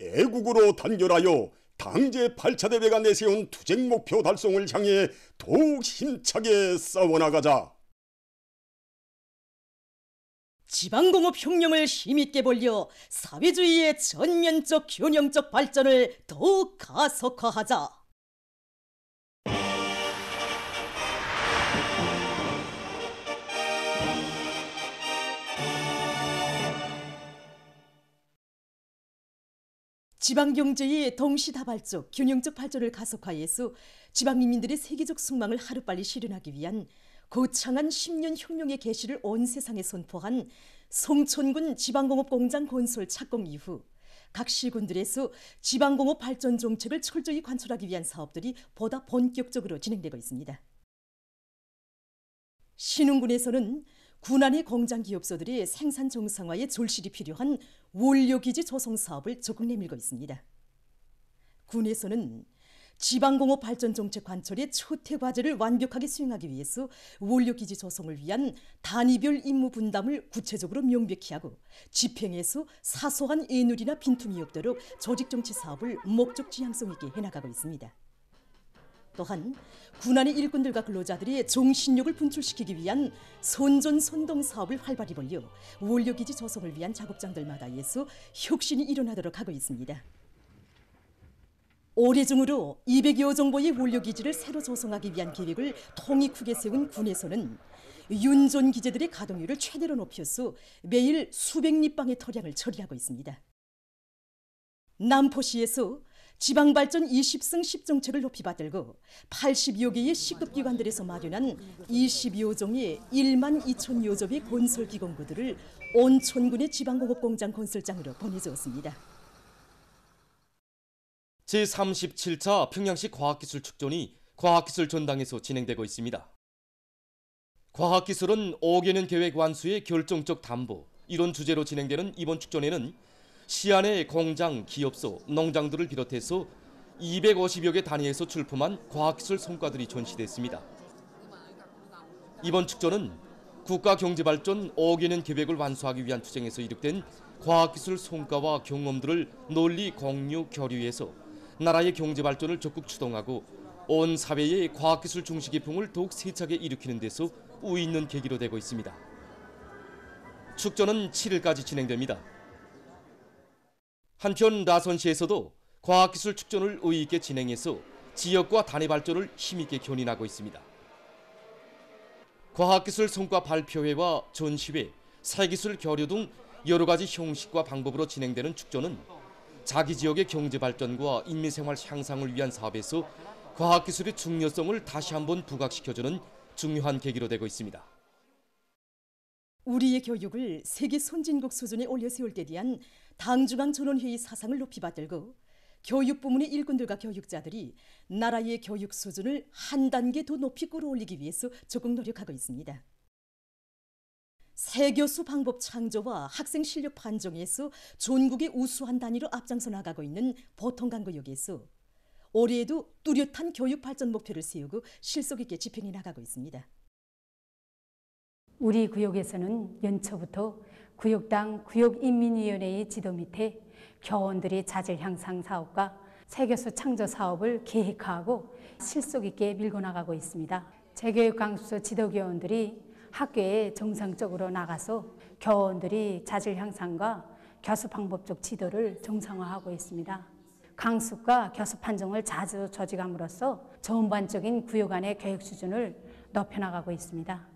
애국으로 단결하여 당제 8차 대회가 내세운 투쟁 목표 달성을 향해 더욱 힘차게 싸워나가자. 지방공업 혁명을 힘있게 벌려 사회주의의 전면적 균형적 발전을 더욱 가속화하자. 지방경제의 동시다발적 균형적 발전을 가속화해서 지방인민들의 세계적 숙망을 하루빨리 실현하기 위한 고창한 10년 혁명의 개시를 온 세상에 선포한 송촌군 지방공업공장 건설 착공 이후 각 시군들에서 지방공업 발전 정책을 철저히 관철하기 위한 사업들이 보다 본격적으로 진행되고 있습니다. 신흥군에서는 군안의 공장 기업소들이 생산 정상화에 절실히 필요한 원료기지 조성 사업을 적극 내밀고 있습니다. 군에서는 지방공업 발전 정책 관철의 초태 과제를 완벽하게 수행하기 위해서 원료기지 조성을 위한 단위별 임무 분담을 구체적으로 명백히 하고 집행에서 사소한 애누리나 빈틈이 없도록 조직정치 사업을 목적 지향성 있게 해나가고 있습니다. 또한 군안의 일꾼들과 근로자들이 종신욕을 분출시키기 위한 손전 손동 사업을 활발히 벌려 원료기지 조성을 위한 작업장들마다 예수 혁신이 일어나도록 하고 있습니다. 올해 중으로 200여 정보의 원료기지를 새로 조성하기 위한 계획을 통이 크게 세운 군에서는 윤전 기재들의 가동률을 최대로 높여서 매일 수백 립방의 터량을 처리하고 있습니다. 남포시에서 지방발전 20승 10종책을 높이받들고 82여 개의 시급기관들에서 마련한 22호종의 1만 2천 요조의건설기공부들을 온천군의 지방공업공장 건설장으로 보내주었습니다. 제37차 평양시 과학기술축전이 과학기술 전당에서 진행되고 있습니다. 과학기술은 5개년 계획 완수의 결정적 담보, 이런 주제로 진행되는 이번 축전에는 시안의 공장, 기업소, 농장들을 비롯해서 250여 개 단위에서 출품한 과학기술 성과들이 전시됐습니다. 이번 축전은 국가경제발전 5개년 계획을 완수하기 위한 투쟁에서 이룩된 과학기술 성과와 경험들을 논리 공유 결의해서 나라의 경제발전을 적극 추동하고 온 사회의 과학기술 중시 기풍을 더욱 세차게 일으키는 데서 우위 있는 계기로 되고 있습니다. 축전은 7일까지 진행됩니다. 한편 라선시에서도 과학기술 축전을 의의있게 진행해서 지역과 단위 발전을 힘있게 견인하고 있습니다. 과학기술 성과 발표회와 전시회, 사기술 교류 등 여러 가지 형식과 방법으로 진행되는 축전은 자기 지역의 경제 발전과 인민 생활 향상을 위한 사업에서 과학기술의 중요성을 다시 한번 부각시켜주는 중요한 계기로 되고 있습니다. 우리의 교육을 세계 선진국 수준에 올려세울 때 대한 당중앙 전원회의 사상을 높이 받들고 교육 부문의 일꾼들과 교육자들이 나라의 교육 수준을 한 단계 더 높이 끌어올리기 위해서 적극 노력하고 있습니다. 새 교수 방법 창조와 학생 실력 판정에서 전국의 우수한 단위로 앞장서 나가고 있는 보통강구역에서 올해에도 뚜렷한 교육 발전 목표를 세우고 실속 있게 집행해 나가고 있습니다. 우리 구역에서는 연초부터 구역당 구역인민위원회의 지도 밑에 교원들이 자질 향상 사업과 세교수 창조 사업을 계획하고 실속 있게 밀고 나가고 있습니다. 재교육 강수 지도교원들이 학교에 정상적으로 나가서 교원들이 자질 향상과 교수 방법적 지도를 정상화하고 있습니다. 강습과 교수 판정을 자주 조직함으로써 전반적인 구역 안의 교육 수준을 높여나가고 있습니다.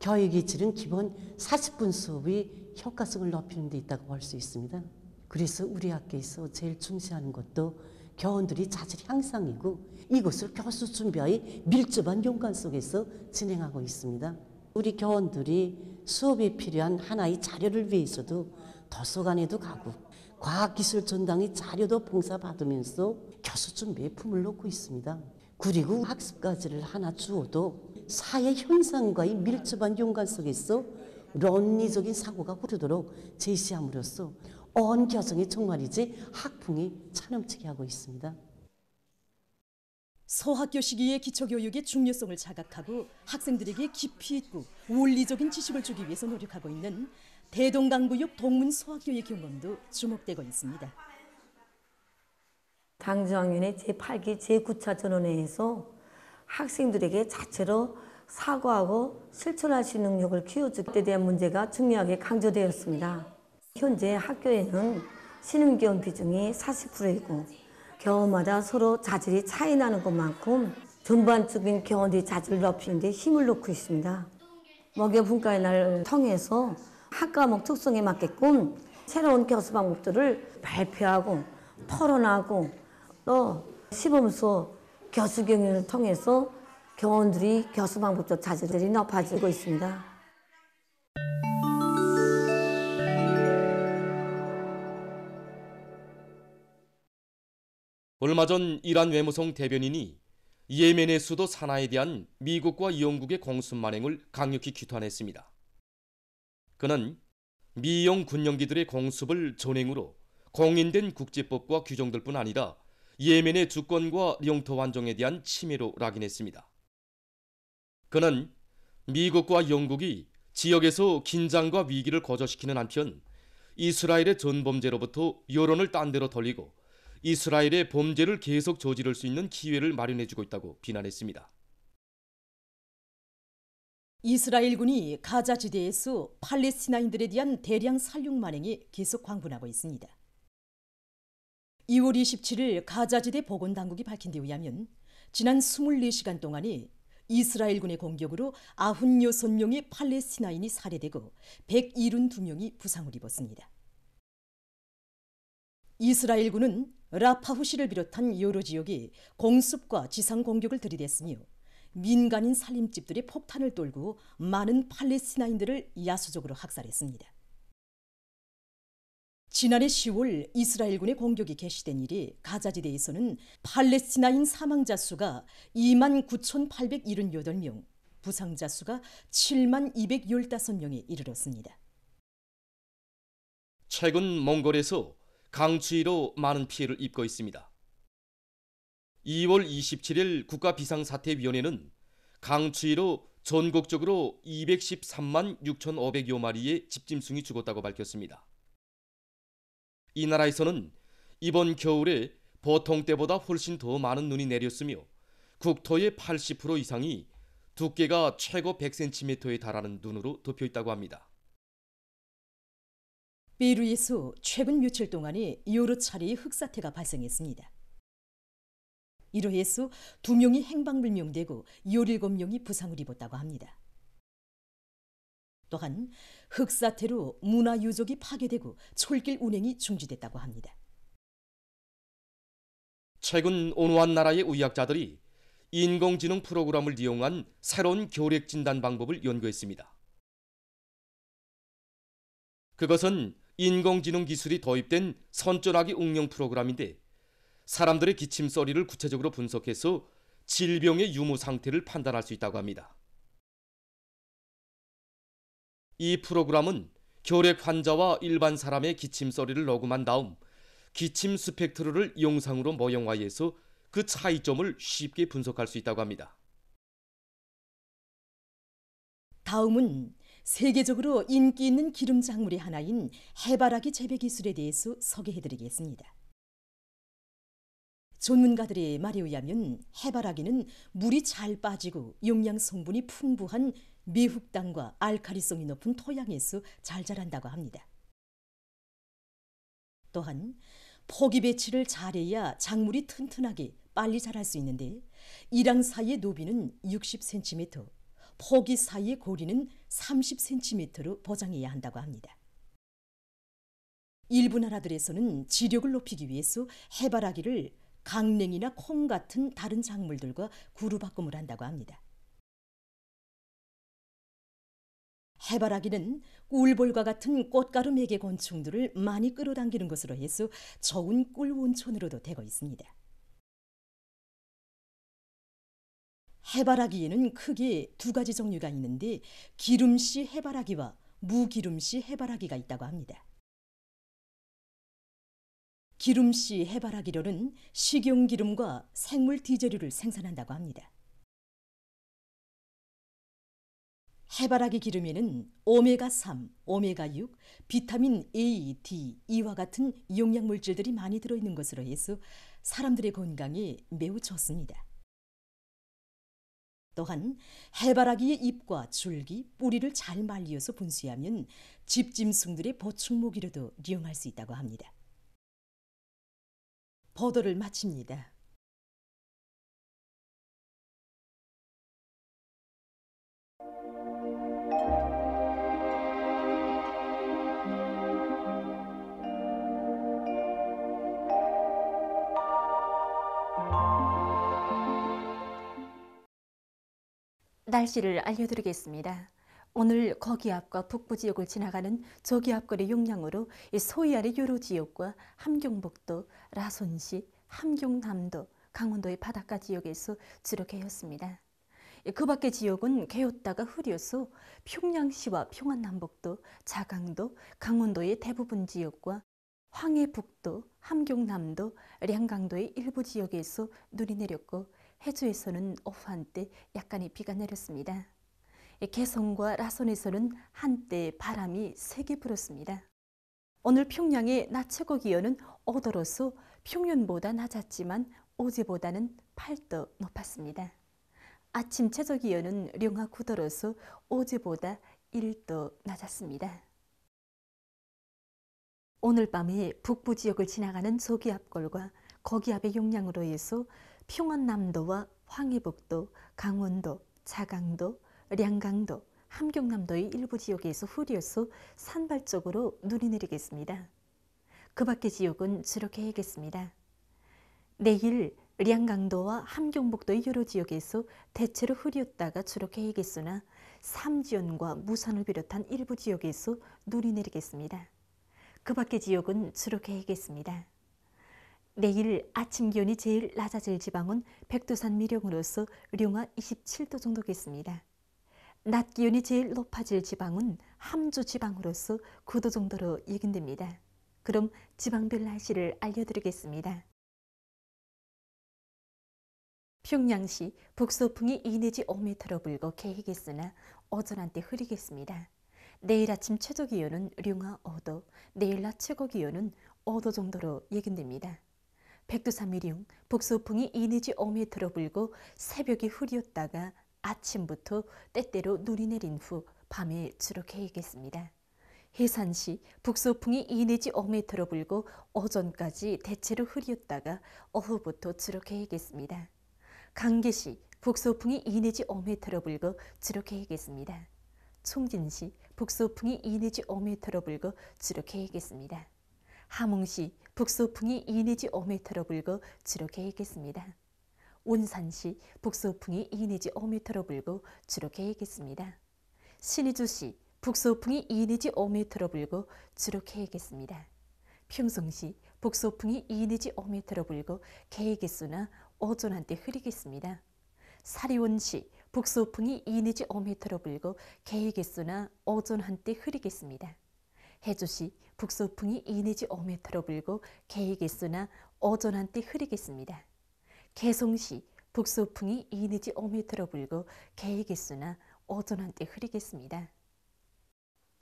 교육이 지른 기본 40분 수업이 효과성을 높이는 데 있다고 할 수 있습니다. 그래서 우리 학교에서 제일 중시하는 것도 교원들이 자질 향상이고 이것을 교수 준비의 밀접한 연관 속에서 진행하고 있습니다. 우리 교원들이 수업에 필요한 하나의 자료를 위해서도 도서관에도 가고 과학기술 전당의 자료도 봉사받으면서 교수 준비에 품을 놓고 있습니다. 그리고 학습까지를 하나 주어도 사회 현상과의 밀접한 연관 속에서 론리적인 사고가 흐르도록 제시함으로써 온 겨성이 정말이지 학풍이 차넘치게 하고 있습니다. 서학교 시기의 기초교육의 중요성을 자각하고 학생들에게 깊이 있고 원리적인 지식을 주기 위해서 노력하고 있는 대동강구역 동문 서학교의 경험도 주목되고 있습니다. 당정위원 제8기 제9차 전원회에서 학생들에게 자체로 사고하고 실천할 수 있는 능력을 키워줄때에 대한 문제가 중요하게 강조되었습니다. 현재 학교에는 신임교원 비중이 40%이고 교원마다 서로 자질이 차이 나는 것만큼 전반적인 교원들의 자질을 높이는 데 힘을 놓고 있습니다. 먹여분과의 날 통해서 학과목 특성에 맞게끔 새로운 교수 방법들을 발표하고 토론하고 또 시범 수업 교수 경영을 통해서 교원들이 교수 방법적 자질들이 높아지고 있습니다. 얼마 전 이란 외무성 대변인이 예멘의 수도 사나에 대한 미국과 영국의 공습 만행을 강력히 규탄했습니다. 그는 미영 군용기들의 공습을 전행으로 공인된 국제법과 규정들 뿐 아니라 예멘의 주권과 영토 완종에 대한 침해로 락인했습니다 그는 미국과 영국이 지역에서 긴장과 위기를 거저시키는 한편 이스라엘의 전범죄로부터 여론을 딴 데로 돌리고 이스라엘의 범죄를 계속 저지를 수 있는 기회를 마련해주고 있다고 비난했습니다. 이스라엘군이 가자 지대에서 팔레스티나인들에 대한 대량 살육 만행이 계속 광분하고 있습니다. 2월 27일 가자지대 보건당국이 밝힌 데 의하면 지난 24시간 동안이 이스라엘군의 공격으로 96명의 팔레스티나인이 살해되고 172명이 부상을 입었습니다. 이스라엘군은 라파후시를 비롯한 여러 지역이 공습과 지상 공격을 들이댔으며 민간인 살림집들이 폭탄을 돌고 많은 팔레스티나인들을 야수적으로 학살했습니다. 지난해 10월 이스라엘군의 공격이 개시된 일이 가자지대에서는 팔레스티나인 사망자 수가 2만 9,878명, 부상자 수가 7만 215명에 이르렀습니다. 최근 몽골에서 강추위로 많은 피해를 입고 있습니다. 2월 27일 국가비상사태위원회는 강추위로 전국적으로 213만 6,500여 마리의 집짐승이 죽었다고 밝혔습니다. 이 나라에서는 이번 겨울에 보통 때보다 훨씬 더 많은 눈이 내렸으며 국토의 80% 이상이 두께가 최고 100cm에 달하는 눈으로 덮여 있다고 합니다. 베루에서 최근 며칠 동안에 여러 차례 흑사태가 발생했습니다. 이로 해서 두 명이 행방불명되고 17명이 부상을 입었다고 합니다. 또한 흑사태로 문화유적이 파괴되고 철길 운행이 중지됐다고 합니다. 최근 온화한 나라의 의학자들이 인공지능 프로그램을 이용한 새로운 결핵 진단 방법을 연구했습니다. 그것은 인공지능 기술이 도입된 선전하기 응용 프로그램인데 사람들의 기침 소리를 구체적으로 분석해서 질병의 유무 상태를 판단할 수 있다고 합니다. 이 프로그램은 결핵 환자와 일반 사람의 기침 소리를 녹음한 다음 기침 스펙트로를 영상으로 모형화해서 그 차이점을 쉽게 분석할 수 있다고 합니다. 다음은 세계적으로 인기 있는 기름 작물의 하나인 해바라기 재배 기술에 대해서 소개해드리겠습니다. 전문가들의 말에 의하면 해바라기는 물이 잘 빠지고 영양 성분이 풍부한 미흑당과 알카리성이 높은 토양에서 잘 자란다고 합니다. 또한 포기 배치를 잘해야 작물이 튼튼하게 빨리 자랄 수 있는데 이랑 사이의 노비는 60cm, 포기 사이의 고리는 30cm로 보장해야 한다고 합니다. 일부 나라들에서는 지력을 높이기 위해서 해바라기를 강냉이나 콩 같은 다른 작물들과 구루 바꿈을 한다고 합니다. 해바라기는 꿀벌과 같은 꽃가루 매개 곤충들을 많이 끌어당기는 것으로 해서 좋은 꿀 온천으로도 되고 있습니다. 해바라기에는 크게 두 가지 종류가 있는데 기름씨 해바라기와 무기름씨 해바라기가 있다고 합니다. 기름씨 해바라기로는 식용기름과 생물 디젤류를 생산한다고 합니다. 해바라기 기름에는 오메가3, 오메가6, 비타민 A, D, E와 같은 용량 물질들이 많이 들어있는 것으로 해서 사람들의 건강에 매우 좋습니다. 또한 해바라기의 잎과 줄기, 뿌리를 잘말려서 분수하면 집짐승들의 보충 먹이로도 이용할 수 있다고 합니다. 보도를 마칩니다. 날씨를 알려드리겠습니다. 오늘 거기압과 북부 지역을 지나가는 저기압거리 용량으로 소위 아래 유로 지역과 함경북도, 라손시, 함경남도, 강원도의 바닷가 지역에서 주로 개였습니다. 그 밖의 지역은 개었다가 흐려서 평양시와 평안남북도, 자강도, 강원도의 대부분 지역과 황해북도, 함경남도, 량강도의 일부 지역에서 눈이 내렸고 해주에서는 오후 한때 약간의 비가 내렸습니다. 예, 개성과 라손에서는 한때 바람이 세게 불었습니다. 오늘 평양의 낮 최고 기온은 5도로서 평년보다 낮았지만 어제보다는 8도 높았습니다. 아침 최저 기온은 령하 9도로서 어제보다 1도 낮았습니다. 오늘 밤에 북부 지역을 지나가는 저기압골과 거기압의 용량으로 해서 평원남도와 황해북도, 강원도, 자강도, 량강도, 함경남도의 일부 지역에서 흐려서 산발적으로 눈이 내리겠습니다. 그 밖의 지역은 주렇게 해겠습니다. 내일 량강도와 함경북도의 여러 지역에서 대체로 흐렸다가 주렇게 해겠으나 삼지연과 무산을 비롯한 일부 지역에서 눈이 내리겠습니다. 그 밖의 지역은 주렇게 해겠습니다. 내일 아침 기온이 제일 낮아질 지방은 백두산 미령으로서 령하 27도 정도겠습니다. 낮 기온이 제일 높아질 지방은 함주 지방으로서 9도 정도로 예견됩니다. 그럼 지방별 날씨를 알려드리겠습니다. 평양시 북서풍이 2 내지 5m로 불고 개히겠으나 어전한때 흐리겠습니다. 내일 아침 최저 기온은 령하 5도, 내일 낮 최고 기온은 5도 정도로 예견됩니다. 백두산미룡 북서풍이 이내지 5터로 불고 새벽에 흐렸다가 아침부터 때때로 눈이 내린 후 밤에 주로 개이겠습니다. 해산시 북서풍이 이내지 5m로 불고 오전까지 대체로 흐렸다가 오후부터 주로 개이겠습니다. 강계시 북서풍이 이내지 5m로 불고 주로 개이겠습니다. 총진시 북서풍이 이내지 5m로 불고 주로 개이겠습니다. 하몽시 북서풍이 2내지 5m로 불고 주로 개이겠습니다. 온산시 북서풍이 2내지 5m로 불고 주로 개이겠습니다. 신의주시 북서풍이 2내지 5m로 불고 주로 개이겠습니다. 평성시 북서풍이 2내지 5m로 불고 개이겠으나 오전 한때 흐리겠습니다. 사리원시 북서풍이 2내지 5m로 불고 개이겠으나 오전 한때 흐리겠습니다. 해주시 북서풍이 2내지 5m로 불고 개이겠으나 어전한때 흐리겠습니다. 개성시 북서풍이 2내지 5m로 불고 개이겠으나 어전한때 흐리겠습니다.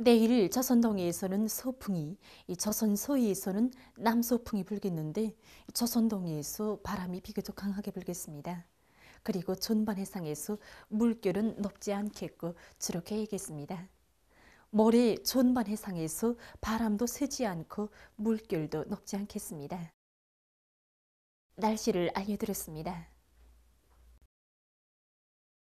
내일 저선 동에서는 서풍이, 저선 서해에서는 남서풍이 불겠는데 저선 동에서 바람이 비교적 강하게 불겠습니다. 그리고 전반 해상에서 물결은 높지 않겠고 주로 개이겠습니다. 머리 전반 해상에서 바람도 세지 않고 물결도 높지 않겠습니다. 날씨를 알려드렸습니다.